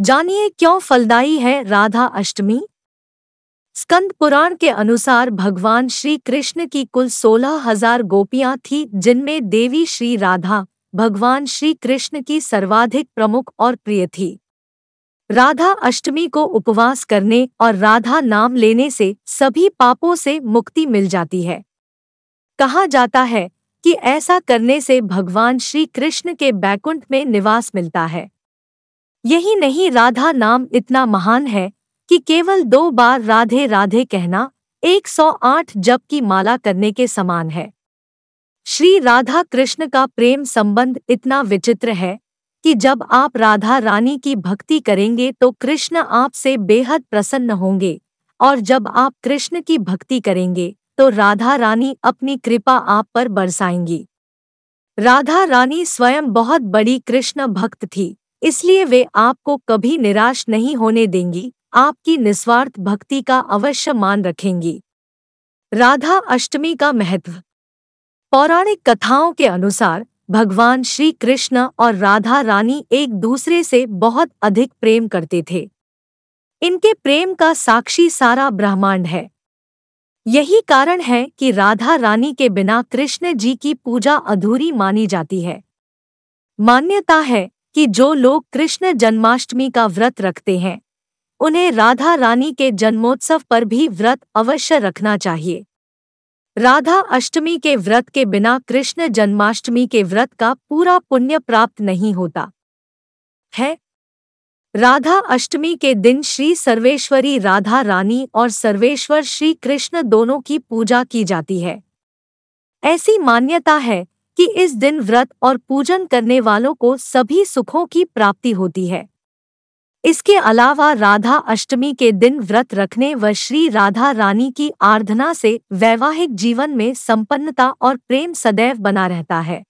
जानिए क्यों फलदायी है राधा अष्टमी स्कंद पुराण के अनुसार भगवान श्री कृष्ण की कुल सोलह हजार गोपियां थीं जिनमें देवी श्री राधा भगवान श्री कृष्ण की सर्वाधिक प्रमुख और प्रिय थी राधा अष्टमी को उपवास करने और राधा नाम लेने से सभी पापों से मुक्ति मिल जाती है कहा जाता है कि ऐसा करने से भगवान श्री कृष्ण के बैकुंठ में निवास मिलता है यही नहीं राधा नाम इतना महान है कि केवल दो बार राधे राधे कहना 108 जप की माला करने के समान है श्री राधा कृष्ण का प्रेम संबंध इतना विचित्र है कि जब आप राधा रानी की भक्ति करेंगे तो कृष्ण आपसे बेहद प्रसन्न होंगे और जब आप कृष्ण की भक्ति करेंगे तो राधा रानी अपनी कृपा आप पर बरसाएंगी राधा रानी स्वयं बहुत बड़ी कृष्ण भक्त थी इसलिए वे आपको कभी निराश नहीं होने देंगी आपकी निस्वार्थ भक्ति का अवश्य मान रखेंगी राधा अष्टमी का महत्व पौराणिक कथाओं के अनुसार भगवान श्री कृष्ण और राधा रानी एक दूसरे से बहुत अधिक प्रेम करते थे इनके प्रेम का साक्षी सारा ब्रह्मांड है यही कारण है कि राधा रानी के बिना कृष्ण जी की पूजा अधूरी मानी जाती है मान्यता है कि जो लोग कृष्ण जन्माष्टमी का व्रत रखते हैं उन्हें राधा रानी के जन्मोत्सव पर भी व्रत अवश्य रखना चाहिए राधा अष्टमी के व्रत के बिना कृष्ण जन्माष्टमी के व्रत का पूरा पुण्य प्राप्त नहीं होता है राधा अष्टमी के दिन श्री सर्वेश्वरी राधा रानी और सर्वेश्वर श्री कृष्ण दोनों की पूजा की जाती है ऐसी मान्यता है कि इस दिन व्रत और पूजन करने वालों को सभी सुखों की प्राप्ति होती है इसके अलावा राधा अष्टमी के दिन व्रत रखने व श्री राधा रानी की आराधना से वैवाहिक जीवन में संपन्नता और प्रेम सदैव बना रहता है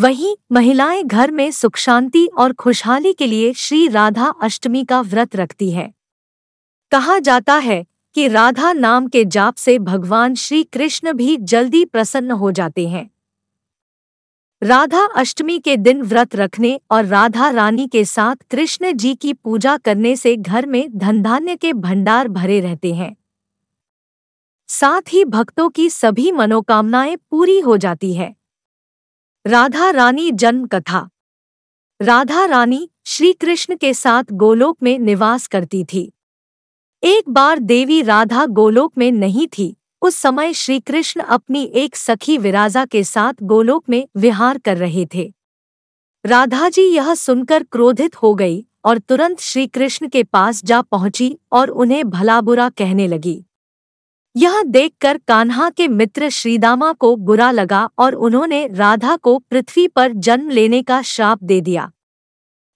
वहीं महिलाएं घर में सुख शांति और खुशहाली के लिए श्री राधा अष्टमी का व्रत रखती हैं कहा जाता है कि राधा नाम के जाप से भगवान श्री कृष्ण भी जल्दी प्रसन्न हो जाते हैं राधा अष्टमी के दिन व्रत रखने और राधा रानी के साथ कृष्ण जी की पूजा करने से घर में धनधान्य के भंडार भरे रहते हैं साथ ही भक्तों की सभी मनोकामनाएं पूरी हो जाती है राधा रानी जन्म कथा राधा रानी श्री कृष्ण के साथ गोलोक में निवास करती थी एक बार देवी राधा गोलोक में नहीं थी उस समय श्री कृष्ण अपनी एक सखी विराजा के साथ गोलोक में विहार कर रहे थे राधा जी यह सुनकर क्रोधित हो गई और तुरंत श्री कृष्ण के पास जा पहुंची और उन्हें भला बुरा कहने लगी यह देखकर कान्हा के मित्र श्रीदामा को बुरा लगा और उन्होंने राधा को पृथ्वी पर जन्म लेने का श्राप दे दिया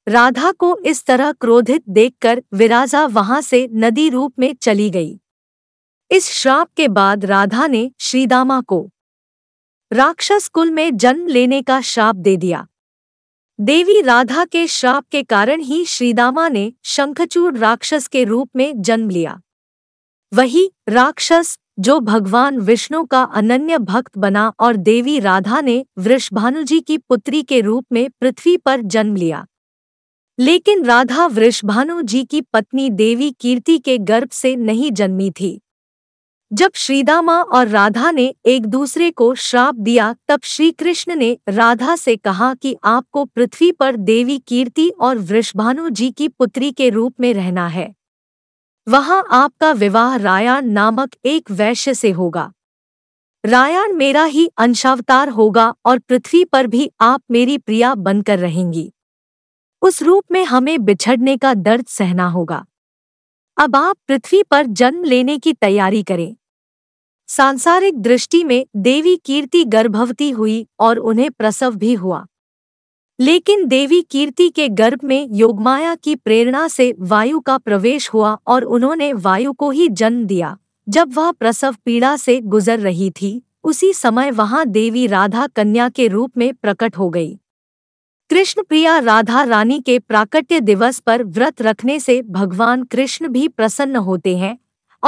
राधा को इस तरह क्रोधित देखकर विराजा वहां से नदी रूप में चली गई इस श्राप के बाद राधा ने श्रीदामा को राक्षस कुल में जन्म लेने का श्राप दे दिया देवी राधा के श्राप के कारण ही श्रीदामा ने शंखचूर राक्षस के रूप में जन्म लिया वही राक्षस जो भगवान विष्णु का अनन्य भक्त बना और देवी राधा ने वृषभानुजी की पुत्री के रूप में पृथ्वी पर जन्म लिया लेकिन राधा वृषभानु जी की पत्नी देवी कीर्ति के गर्भ से नहीं जन्मी थी जब श्रीदामा और राधा ने एक दूसरे को श्राप दिया तब श्री कृष्ण ने राधा से कहा कि आपको पृथ्वी पर देवी कीर्ति और वृषभानु जी की पुत्री के रूप में रहना है वहां आपका विवाह रायण नामक एक वैश्य से होगा रायण मेरा ही अंशावतार होगा और पृथ्वी पर भी आप मेरी प्रिया बनकर रहेंगी उस रूप में हमें बिछड़ने का दर्द सहना होगा अब आप पृथ्वी पर जन्म लेने की तैयारी करें सांसारिक दृष्टि में देवी कीर्ति गर्भवती हुई और उन्हें प्रसव भी हुआ लेकिन देवी कीर्ति के गर्भ में योगमाया की प्रेरणा से वायु का प्रवेश हुआ और उन्होंने वायु को ही जन्म दिया जब वह प्रसव पीड़ा से गुजर रही थी उसी समय वहां देवी राधा कन्या के रूप में प्रकट हो गई कृष्ण प्रिया राधा रानी के प्राकट्य दिवस पर व्रत रखने से भगवान कृष्ण भी प्रसन्न होते हैं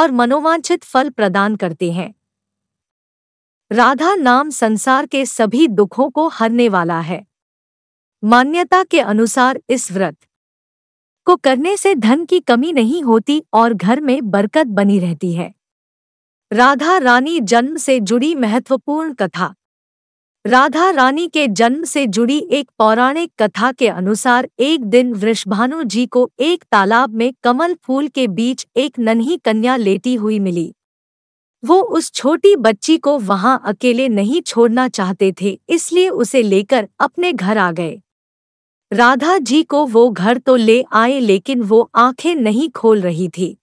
और मनोवांछित फल प्रदान करते हैं राधा नाम संसार के सभी दुखों को हरने वाला है मान्यता के अनुसार इस व्रत को करने से धन की कमी नहीं होती और घर में बरकत बनी रहती है राधा रानी जन्म से जुड़ी महत्वपूर्ण कथा राधा रानी के जन्म से जुड़ी एक पौराणिक कथा के अनुसार एक दिन वृषभानु जी को एक तालाब में कमल फूल के बीच एक नन्ही कन्या लेटी हुई मिली वो उस छोटी बच्ची को वहां अकेले नहीं छोड़ना चाहते थे इसलिए उसे लेकर अपने घर आ गए राधा जी को वो घर तो ले आए लेकिन वो आंखें नहीं खोल रही थी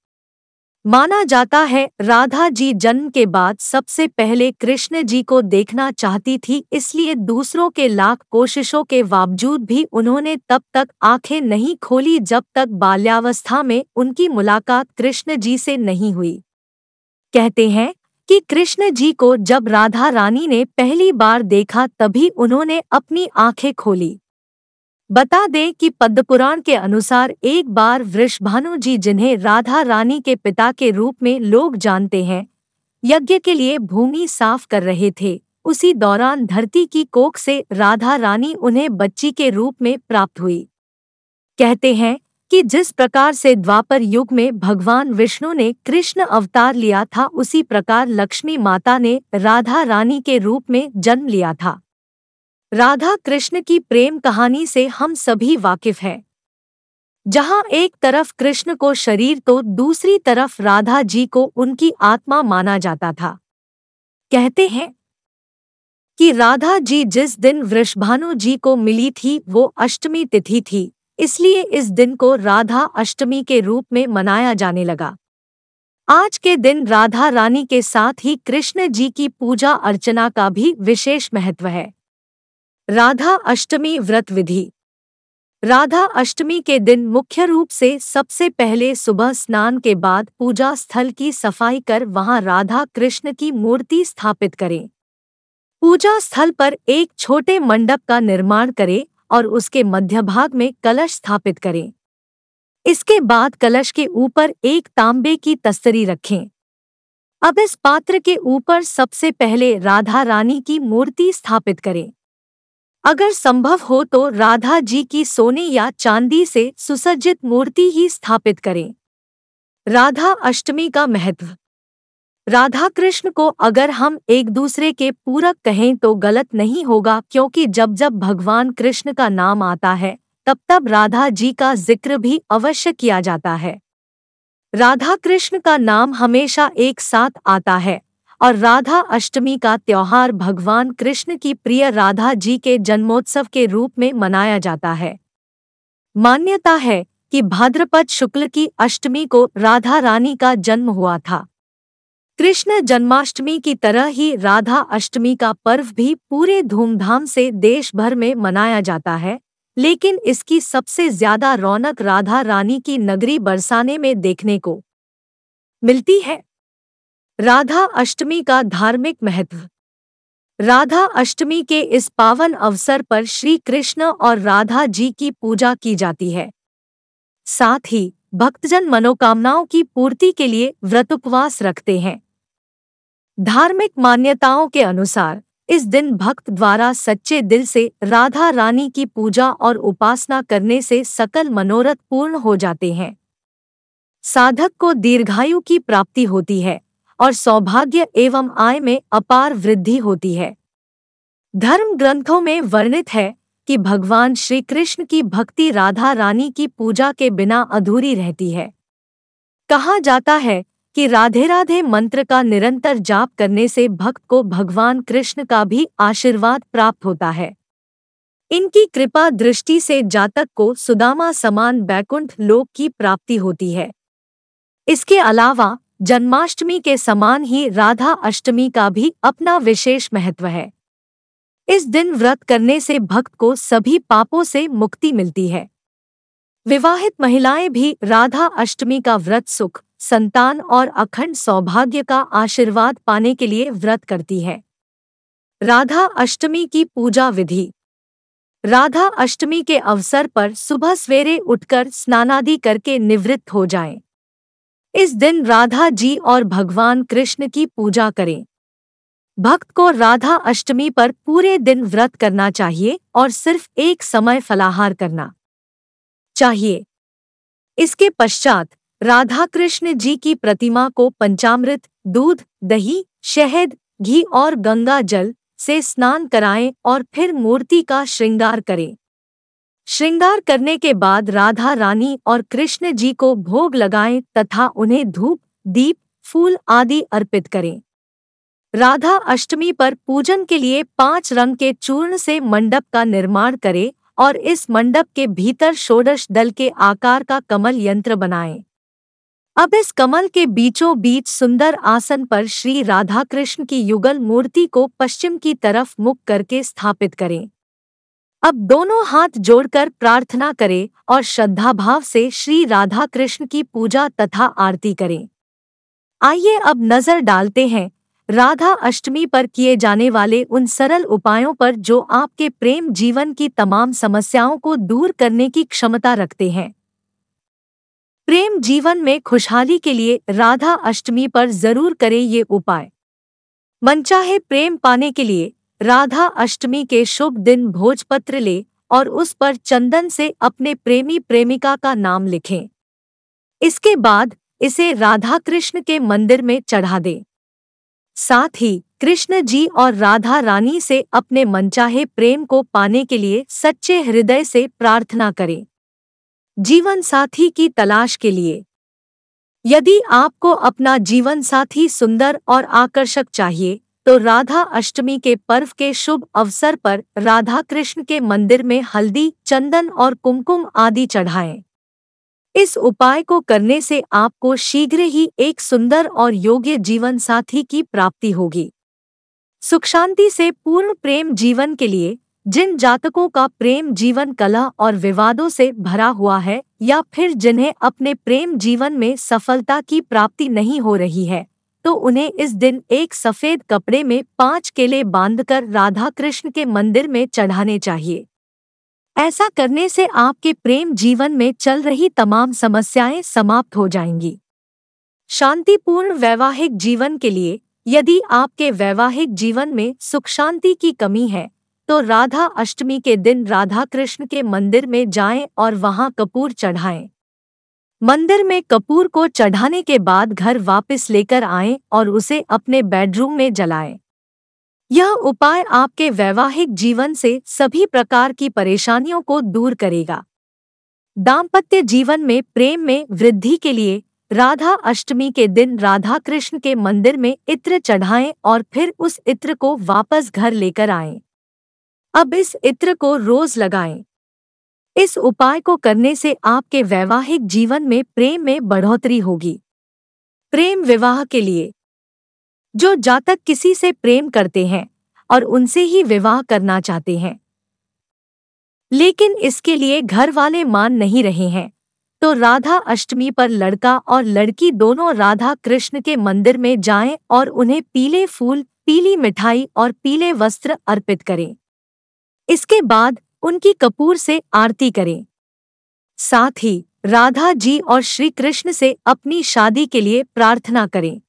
माना जाता है राधा जी जन्म के बाद सबसे पहले कृष्ण जी को देखना चाहती थी इसलिए दूसरों के लाख कोशिशों के बावजूद भी उन्होंने तब तक आंखें नहीं खोली जब तक बाल्यावस्था में उनकी मुलाकात कृष्ण जी से नहीं हुई कहते हैं कि कृष्ण जी को जब राधा रानी ने पहली बार देखा तभी उन्होंने अपनी आंखें खोली बता दें कि पद्मपुराण के अनुसार एक बार वृषभानु जी जिन्हें राधा रानी के पिता के रूप में लोग जानते हैं यज्ञ के लिए भूमि साफ कर रहे थे उसी दौरान धरती की कोख से राधा रानी उन्हें बच्ची के रूप में प्राप्त हुई कहते हैं कि जिस प्रकार से द्वापर युग में भगवान विष्णु ने कृष्ण अवतार लिया था उसी प्रकार लक्ष्मी माता ने राधा रानी के रूप में जन्म लिया था राधा कृष्ण की प्रेम कहानी से हम सभी वाकिफ हैं जहां एक तरफ कृष्ण को शरीर तो दूसरी तरफ राधा जी को उनकी आत्मा माना जाता था कहते हैं कि राधा जी जिस दिन वृषभानु जी को मिली थी वो अष्टमी तिथि थी इसलिए इस दिन को राधा अष्टमी के रूप में मनाया जाने लगा आज के दिन राधा रानी के साथ ही कृष्ण जी की पूजा अर्चना का भी विशेष महत्व है राधा अष्टमी व्रत विधि राधा अष्टमी के दिन मुख्य रूप से सबसे पहले सुबह स्नान के बाद पूजा स्थल की सफाई कर वहां राधा कृष्ण की मूर्ति स्थापित करें पूजा स्थल पर एक छोटे मंडप का निर्माण करें और उसके मध्य भाग में कलश स्थापित करें इसके बाद कलश के ऊपर एक तांबे की तस्तरी रखें अब इस पात्र के ऊपर सबसे पहले राधा रानी की मूर्ति स्थापित करें अगर संभव हो तो राधा जी की सोने या चांदी से सुसज्जित मूर्ति ही स्थापित करें राधा अष्टमी का महत्व राधा कृष्ण को अगर हम एक दूसरे के पूरक कहें तो गलत नहीं होगा क्योंकि जब जब भगवान कृष्ण का नाम आता है तब तब राधा जी का जिक्र भी अवश्य किया जाता है राधा कृष्ण का नाम हमेशा एक साथ आता है और राधा अष्टमी का त्यौहार भगवान कृष्ण की प्रिय राधा जी के जन्मोत्सव के रूप में मनाया जाता है मान्यता है कि भाद्रपद शुक्ल की अष्टमी को राधा रानी का जन्म हुआ था कृष्ण जन्माष्टमी की तरह ही राधा अष्टमी का पर्व भी पूरे धूमधाम से देश भर में मनाया जाता है लेकिन इसकी सबसे ज्यादा रौनक राधा रानी की नगरी बरसाने में देखने को मिलती है राधा अष्टमी का धार्मिक महत्व राधा अष्टमी के इस पावन अवसर पर श्री कृष्ण और राधा जी की पूजा की जाती है साथ ही भक्तजन मनोकामनाओं की पूर्ति के लिए व्रत उपवास रखते हैं धार्मिक मान्यताओं के अनुसार इस दिन भक्त द्वारा सच्चे दिल से राधा रानी की पूजा और उपासना करने से सकल मनोरथ पूर्ण हो जाते हैं साधक को दीर्घायु की प्राप्ति होती है और सौभाग्य एवं आय में अपार वृद्धि होती है धर्म ग्रंथों में वर्णित है कि भगवान श्री कृष्ण की भक्ति राधा रानी की पूजा के बिना अधूरी रहती है कहा जाता है कि राधे राधे मंत्र का निरंतर जाप करने से भक्त को भगवान कृष्ण का भी आशीर्वाद प्राप्त होता है इनकी कृपा दृष्टि से जातक को सुदामा समान बैकुंठ लोक की प्राप्ति होती है इसके अलावा जन्माष्टमी के समान ही राधा अष्टमी का भी अपना विशेष महत्व है इस दिन व्रत करने से भक्त को सभी पापों से मुक्ति मिलती है विवाहित महिलाएं भी राधा अष्टमी का व्रत सुख संतान और अखंड सौभाग्य का आशीर्वाद पाने के लिए व्रत करती है राधा अष्टमी की पूजा विधि राधा अष्टमी के अवसर पर सुबह सवेरे उठकर स्नानादि करके निवृत्त हो जाएं। इस दिन राधा जी और भगवान कृष्ण की पूजा करें भक्त को राधा अष्टमी पर पूरे दिन व्रत करना चाहिए और सिर्फ एक समय फलाहार करना चाहिए इसके पश्चात राधा कृष्ण जी की प्रतिमा को पंचामृत दूध दही शहद घी और गंगा जल से स्नान कराएं और फिर मूर्ति का श्रृंगार करें श्रृंगार करने के बाद राधा रानी और कृष्ण जी को भोग लगाएं तथा उन्हें धूप दीप फूल आदि अर्पित करें राधा अष्टमी पर पूजन के लिए पांच रंग के चूर्ण से मंडप का निर्माण करें और इस मंडप के भीतर षोडश दल के आकार का कमल यंत्र बनाएं। अब इस कमल के बीचों बीच सुंदर आसन पर श्री राधा कृष्ण की युगल मूर्ति को पश्चिम की तरफ मुख करके स्थापित करें अब दोनों हाथ जोड़कर प्रार्थना करें और श्रद्धा भाव से श्री राधा कृष्ण की पूजा तथा आरती करें आइए अब नजर डालते हैं राधा अष्टमी पर किए जाने वाले उन सरल उपायों पर जो आपके प्रेम जीवन की तमाम समस्याओं को दूर करने की क्षमता रखते हैं प्रेम जीवन में खुशहाली के लिए राधा अष्टमी पर जरूर करें ये उपाय मनचाहे प्रेम पाने के लिए राधा अष्टमी के शुभ दिन भोजपत्र ले और उस पर चंदन से अपने प्रेमी प्रेमिका का नाम लिखें इसके बाद इसे राधा कृष्ण के मंदिर में चढ़ा दें साथ ही कृष्ण जी और राधा रानी से अपने मनचाहे प्रेम को पाने के लिए सच्चे हृदय से प्रार्थना करें जीवन साथी की तलाश के लिए यदि आपको अपना जीवन साथी सुंदर और आकर्षक चाहिए तो राधा अष्टमी के पर्व के शुभ अवसर पर राधा कृष्ण के मंदिर में हल्दी चंदन और कुमकुम आदि चढ़ाएं। इस उपाय को करने से आपको शीघ्र ही एक सुंदर और योग्य जीवन साथी की प्राप्ति होगी सुख शांति से पूर्ण प्रेम जीवन के लिए जिन जातकों का प्रेम जीवन कला और विवादों से भरा हुआ है या फिर जिन्हें अपने प्रेम जीवन में सफलता की प्राप्ति नहीं हो रही है तो उन्हें इस दिन एक सफेद कपड़े में पांच केले बांधकर राधा कृष्ण के मंदिर में चढ़ाने चाहिए ऐसा करने से आपके प्रेम जीवन में चल रही तमाम समस्याएं समाप्त हो जाएंगी शांतिपूर्ण वैवाहिक जीवन के लिए यदि आपके वैवाहिक जीवन में सुख शांति की कमी है तो राधा अष्टमी के दिन राधा कृष्ण के मंदिर में जाएं और वहां कपूर चढ़ाएं मंदिर में कपूर को चढ़ाने के बाद घर वापस लेकर आए और उसे अपने बेडरूम में जलाएं। यह उपाय आपके वैवाहिक जीवन से सभी प्रकार की परेशानियों को दूर करेगा दाम्पत्य जीवन में प्रेम में वृद्धि के लिए राधा अष्टमी के दिन राधा कृष्ण के मंदिर में इत्र चढ़ाएं और फिर उस इत्र को वापस घर लेकर आएं। अब इस इत्र को रोज लगाएं। इस उपाय को करने से आपके वैवाहिक जीवन में प्रेम में बढ़ोतरी होगी प्रेम विवाह के लिए जो जातक किसी से प्रेम करते हैं और उनसे ही विवाह करना चाहते हैं लेकिन इसके लिए घर वाले मान नहीं रहे हैं तो राधा अष्टमी पर लड़का और लड़की दोनों राधा कृष्ण के मंदिर में जाएं और उन्हें पीले फूल पीली मिठाई और पीले वस्त्र अर्पित करें इसके बाद उनकी कपूर से आरती करें साथ ही राधा जी और श्री कृष्ण से अपनी शादी के लिए प्रार्थना करें